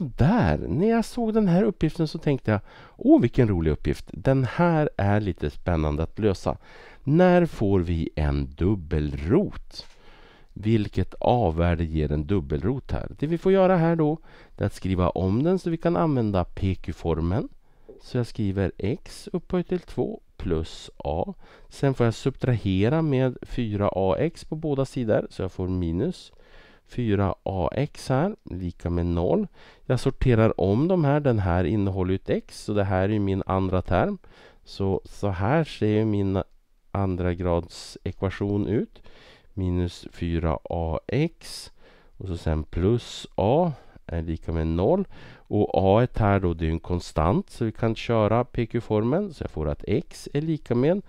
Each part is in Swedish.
sådär. När jag såg den här uppgiften så tänkte jag Åh, vilken rolig uppgift! Den här är lite spännande att lösa. När får vi en dubbelrot? Vilket A-värde ger en dubbelrot här? Det vi får göra här då är att skriva om den så vi kan använda pq formen Så jag skriver x upphöjt till 2 plus a. Sen får jag subtrahera med 4ax på båda sidor så jag får minus 4ax här, lika med 0. Jag sorterar om de här. Den här innehåller ju ett x, så det här är min andra term. Så, så här ser min andra grads ekvation ut. Minus 4ax och så sen plus a är lika med noll Och a här då, det är en konstant, så vi kan köra PQ-formeln. Så jag får att x är lika med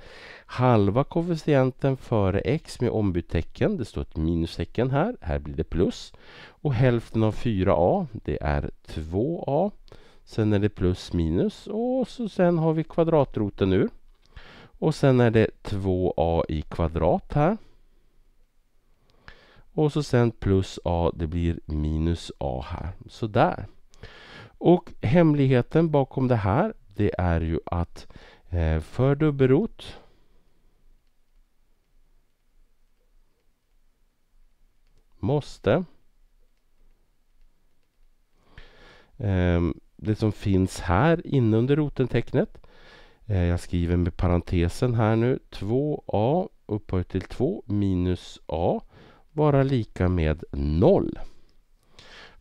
halva koefficienten före x med ombyttecken. Det står ett minustecken här. Här blir det plus. Och hälften av 4a, det är 2a. Sen är det plus minus och så sen har vi kvadratroten ur. Och sen är det 2a i kvadrat här. Och så sen plus A, det blir minus A här. Sådär. Och hemligheten bakom det här, det är ju att eh, för dubbelrot måste ehm, det som finns här inne under rotentecknet. Eh, jag skriver med parentesen här nu 2a upphöjt till 2 minus a vara lika med 0.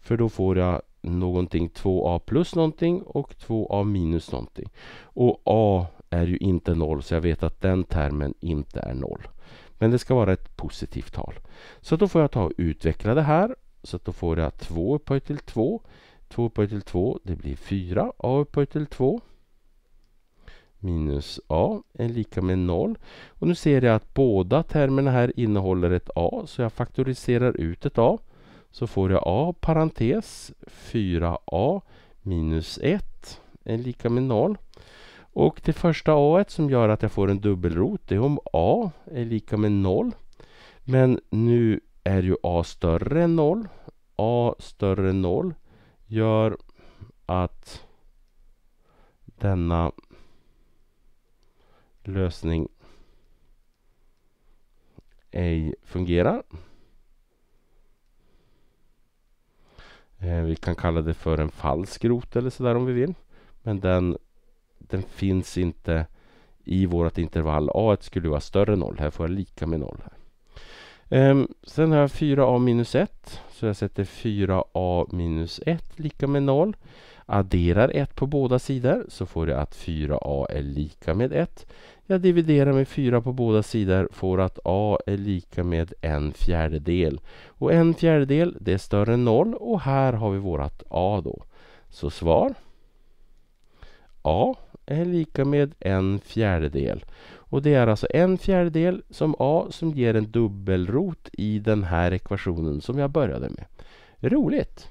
För då får jag någonting 2a plus någonting och 2a minus någonting. Och a är ju inte 0 så jag vet att den termen inte är 0. Men det ska vara ett positivt tal. Så då får jag ta och utveckla det här. Så då får jag 2 upphöjt till 2. 2 upphöjt till 2 det blir 4. a upphöjt till 2 minus a är lika med 0. Och nu ser jag att båda termerna här innehåller ett a så jag faktoriserar ut ett a. Så får jag a parentes 4a minus 1 är lika med 0. Och det första a som gör att jag får en dubbelrot det är om a är lika med 0. Men nu är ju a större än 0. a större än 0 gör att denna lösning ej fungerar. Eh, vi kan kalla det för en falsk rot eller sådär om vi vill. Men den, den finns inte i vårt intervall. A skulle vara större än 0. Här får jag lika med 0. Här. Um, sen har jag 4a minus 1. Så jag sätter 4a minus 1 lika med 0. Adderar 1 på båda sidor så får jag att 4a är lika med 1. Jag dividerar med 4 på båda sidor får att a är lika med en fjärdedel. Och en fjärdedel det är större än 0 och här har vi vårt a då. Så svar A är lika med en fjärdedel. Och det är alltså en fjärdedel som A som ger en dubbelrot i den här ekvationen som jag började med. Roligt!